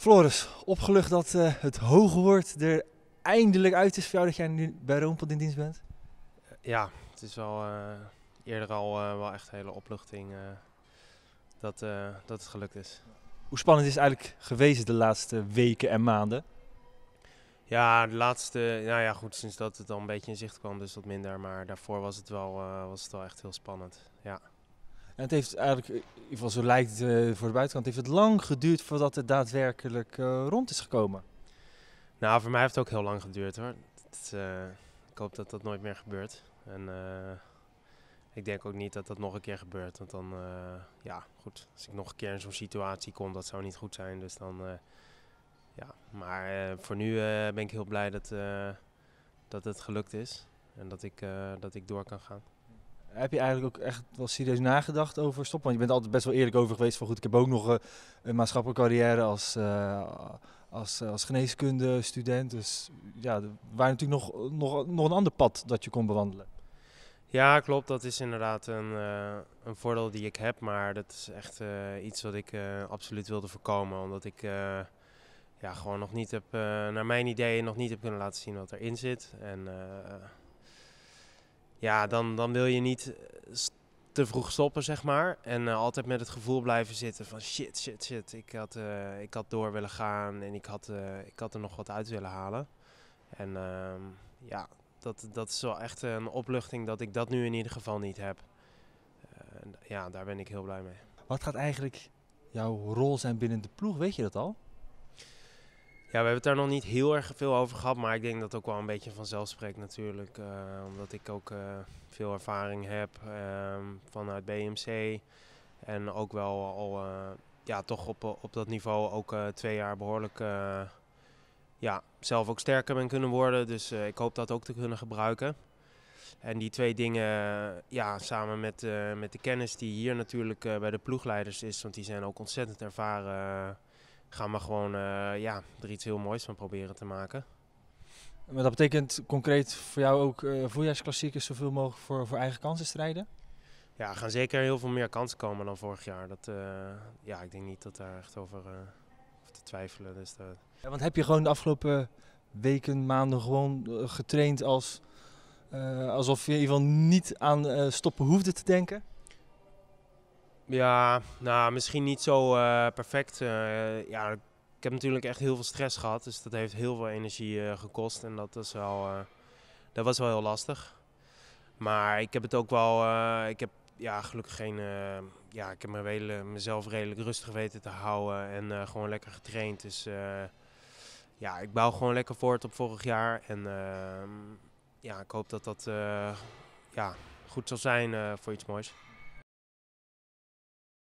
Floris, opgelucht dat eh, het hoge woord er eindelijk uit is voor jou dat jij nu bij Roompot in dienst bent? Eh, ja, het is wel eh, eerder al wel echt een hele opluchting dat, dat het gelukt is. Hoe spannend is het eigenlijk geweest de laatste weken en maanden? Ja, de laatste, nou ja goed, sinds dat het dan een beetje in zicht kwam dus wat minder. Maar daarvoor was het wel, was het wel echt heel spannend, ja. En het heeft eigenlijk, eh, in ieder geval zo lijkt het eh, voor de buitenkant, heeft het lang geduurd voordat het daadwerkelijk eh, rond is gekomen. Nou, voor mij heeft het ook heel lang geduurd hoor. Het, ik hoop dat dat nooit meer gebeurt. En ik denk ook niet dat dat nog een keer gebeurt. Want dan, ja, goed. Als ik nog een keer in zo'n situatie kom, dat zou niet goed zijn. Dus dan, ja. Maar voor nu ben ik heel blij dat, dat het gelukt is. En dat ik, dat ik door kan gaan. Heb je eigenlijk ook echt wel serieus nagedacht over stoppen? Want je bent altijd best wel eerlijk over geweest van goed, ik heb ook nog eh, een, maatschappelijke carrière als, uh, als, eh, als geneeskunde student. Dus ja, er waren natuurlijk nog, nog, nog een ander pad dat je kon bewandelen. Ja, klopt. Dat is inderdaad een, een voordeel die ik heb. Maar dat is echt iets wat ik absoluut wilde voorkomen. Omdat ik ja, gewoon nog niet heb, naar mijn ideeën, nog niet heb kunnen laten zien wat erin zit. En ja, dan, dan wil je niet eh, te vroeg stoppen, zeg maar. En eh, altijd met het gevoel blijven zitten van shit, shit, shit. Ik had, eh, ik had door willen gaan en ik had, ik had er nog wat uit willen halen. En ehm, ja, dat, dat is wel echt een opluchting dat ik dat nu in ieder geval niet heb. ja, daar ben ik heel blij mee. Wat gaat eigenlijk jouw rol zijn binnen de ploeg? Weet je dat al? ja we hebben het daar nog niet heel erg veel over gehad, maar ik denk dat ook wel een beetje vanzelf spreekt natuurlijk. Eh, omdat ik ook eh, veel ervaring heb ehm, vanuit BMC. En ook wel al, eh, ja, toch op, op dat niveau ook twee jaar behoorlijk, ja, zelf ook sterker ben kunnen worden. Dus ik hoop dat ook te kunnen gebruiken. En die twee dingen, ja, samen met, met de kennis die hier natuurlijk bij de ploegleiders is, want die zijn ook ontzettend ervaren gaan maar gewoon eh, ja, er iets heel moois van proberen te maken. Maar dat betekent concreet voor jou ook uh, voorjaarsklassiekers zoveel mogelijk voor, voor eigen kansen strijden? Ja, er gaan zeker heel veel meer kansen komen dan vorig jaar. Dat, eh, ja, ik denk niet dat daar echt over, te twijfelen. Dus dat... want heb je gewoon de afgelopen weken, maanden gewoon getraind als, alsof je in ieder geval niet aan stoppen hoefde te denken? Ja, nou, misschien niet zo eh, perfect. Eh, ja, ik heb natuurlijk echt heel veel stress gehad, dus dat heeft heel veel energie eh, gekost. En dat, is wel, dat was wel heel lastig. Maar ik heb het ook wel, ik heb ja, gelukkig geen, ja, ik heb me redelijk, mezelf redelijk rustig weten te houden en gewoon lekker getraind. Dus ja, ik bouw gewoon lekker voort op vorig jaar. En ehm, ja, ik hoop dat dat ja, goed zal zijn voor iets moois.